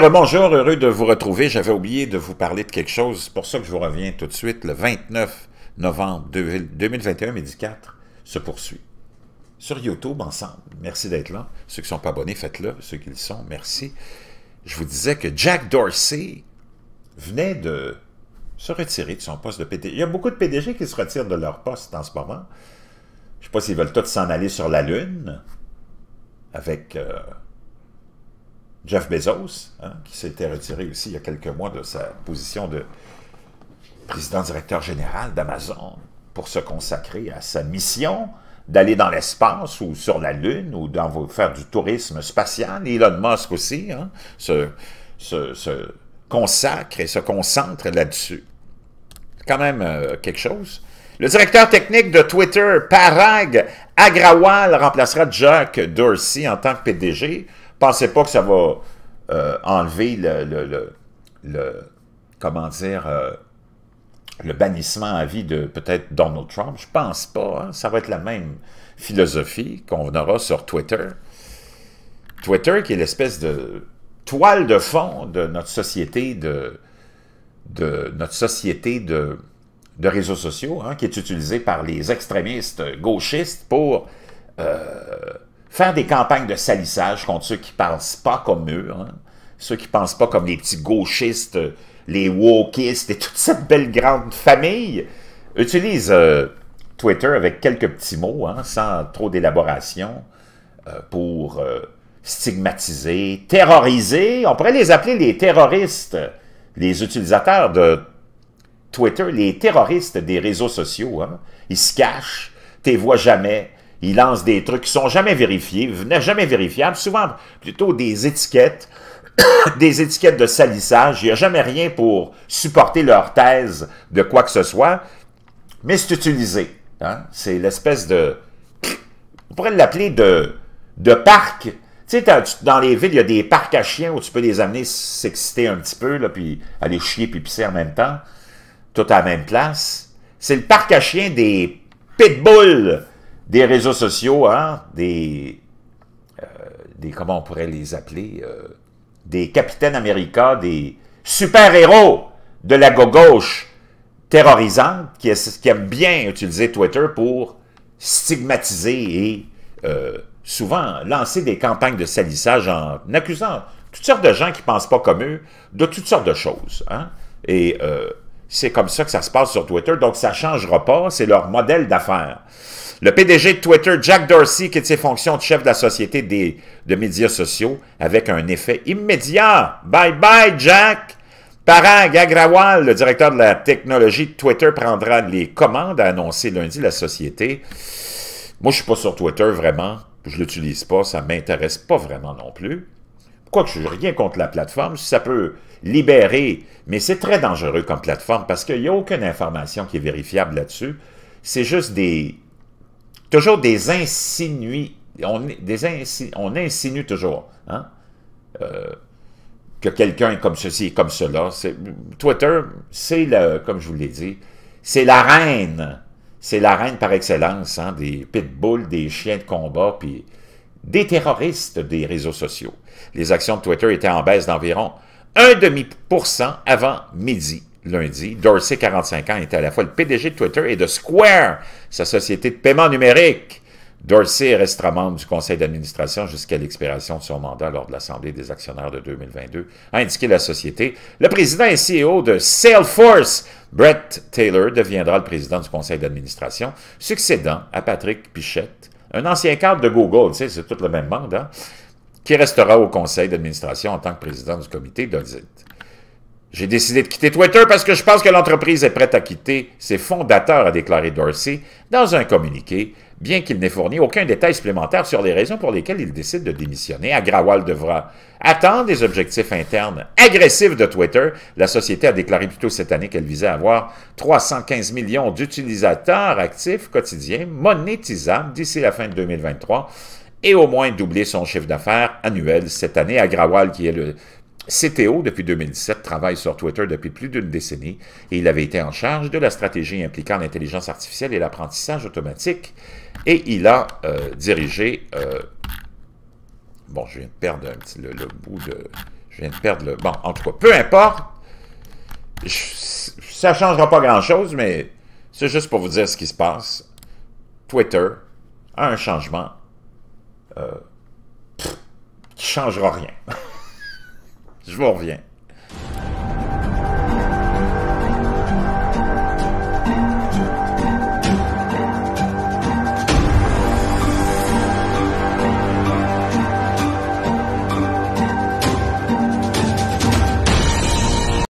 bonjour, heureux de vous retrouver. J'avais oublié de vous parler de quelque chose, c'est pour ça que je vous reviens tout de suite. Le 29 novembre 2021, midi 4, se poursuit sur YouTube ensemble. Merci d'être là. Ceux qui ne sont pas abonnés, faites-le. Ceux qui le sont, merci. Je vous disais que Jack Dorsey venait de se retirer de son poste de PDG. Il y a beaucoup de PDG qui se retirent de leur poste en ce moment. Je ne sais pas s'ils veulent tous s'en aller sur la Lune avec... Euh, Jeff Bezos, hein, qui s'était retiré aussi il y a quelques mois de sa position de président-directeur général d'Amazon pour se consacrer à sa mission d'aller dans l'espace ou sur la Lune ou dans, faire du tourisme spatial. Elon Musk aussi hein, se, consacre et se concentre là-dessus. C'est quand même euh, quelque chose. Le directeur technique de Twitter, Parag Agrawal, remplacera Jack Dorsey en tant que PDG. Pensez pas que ça va euh, enlever le, le, le, comment dire, euh, le bannissement à vie de peut-être Donald Trump. Je pense pas. Hein. Ça va être la même philosophie qu'on aura sur Twitter. Twitter qui est l'espèce de toile de fond de notre société de, de notre société de de réseaux sociaux, hein, qui est utilisé par les extrémistes gauchistes pour euh, faire des campagnes de salissage contre ceux qui ne pensent pas comme eux, hein. ceux qui ne pensent pas comme les petits gauchistes, les wokistes et toute cette belle grande famille, utilise euh, Twitter avec quelques petits mots, hein, sans trop d'élaboration, euh, pour stigmatiser, terroriser, on pourrait les appeler les terroristes, les utilisateurs de Twitter, les terroristes des réseaux sociaux, hein, ils se cachent, t'es vois jamais, ils lancent des trucs qui sont jamais vérifiés, jamais vérifiables, souvent plutôt des étiquettes, des étiquettes de salissage, il n'y a jamais rien pour supporter leur thèse de quoi que ce soit, mais c'est utilisé. Hein, c'est l'espèce de... On pourrait l'appeler de, de parc. Tu sais, dans les villes, il y a des parcs à chiens où tu peux les amener s'exciter un petit peu, là, puis aller chier puis pisser en même temps tout à la même place. C'est le parc à chiens des pitbulls des réseaux sociaux, hein, des, euh, des comment on pourrait les appeler, euh, des capitaines américains, des super-héros de la gauche terrorisante qui, est, bien utiliser Twitter pour stigmatiser et euh, souvent lancer des campagnes de salissage en accusant toutes sortes de gens qui ne pensent pas comme eux de toutes sortes de choses. Hein? Et c'est comme ça que ça se passe sur Twitter, donc ça ne changera pas, c'est leur modèle d'affaires. Le PDG de Twitter, Jack Dorsey, quitte ses fonctions de chef de la société de médias sociaux avec un effet immédiat. Bye bye, Jack! Parag Agrawal, le directeur de la technologie de Twitter, prendra les commandes, à annoncé lundi la société. Moi, je ne suis pas sur Twitter vraiment. Je ne l'utilise pas, ça ne m'intéresse pas vraiment non plus. Quoique je n'ai rien contre la plateforme, ça peut libérer, mais c'est très dangereux comme plateforme parce qu'il n'y a aucune information qui est vérifiable là-dessus. C'est juste des... Toujours des insinuits. On, insinue toujours hein? Euh, que quelqu'un est comme ceci et comme cela. Twitter, c'est, le, comme je vous l'ai dit, c'est la reine. C'est la reine par excellence hein? des pitbulls, des chiens de combat, puis des terroristes des réseaux sociaux. Les actions de Twitter étaient en baisse d'environ 1,5% avant midi lundi. Dorsey, 45 ans, était à la fois le PDG de Twitter et de Square, sa société de paiement numérique. Dorsey restera membre du conseil d'administration jusqu'à l'expiration de son mandat lors de l'Assemblée des actionnaires de 2022, a indiqué la société. Le président et CEO de Salesforce, Brett Taylor, deviendra le président du conseil d'administration, succédant à Patrick Pichette, un ancien cadre de Google, c'est tout le même monde, hein, qui restera au conseil d'administration en tant que président du comité d'audit. J'ai décidé de quitter Twitter parce que je pense que l'entreprise est prête à quitter ses fondateurs, a déclaré Dorsey dans un communiqué, bien qu'il n'ait fourni aucun détail supplémentaire sur les raisons pour lesquelles il décide de démissionner. Agrawal devra attendre des objectifs internes agressifs de Twitter. La société a déclaré plus tôt cette année qu'elle visait à avoir 315 millions d'utilisateurs actifs quotidiens monétisables d'ici la fin de 2023 et au moins doubler son chiffre d'affaires annuel cette année. Agrawal, qui est le CTO, depuis 2017, travaille sur Twitter depuis plus d'une décennie et il avait été en charge de la stratégie impliquant l'intelligence artificielle et l'apprentissage automatique. Et il a euh, dirigé... Euh, bon, je viens de perdre le, bout de... Je viens de perdre le... Bon, en tout cas, peu importe. ça ne changera pas grand-chose, mais c'est juste pour vous dire ce qui se passe. Twitter a un changement euh, qui changera rien. Je vous reviens.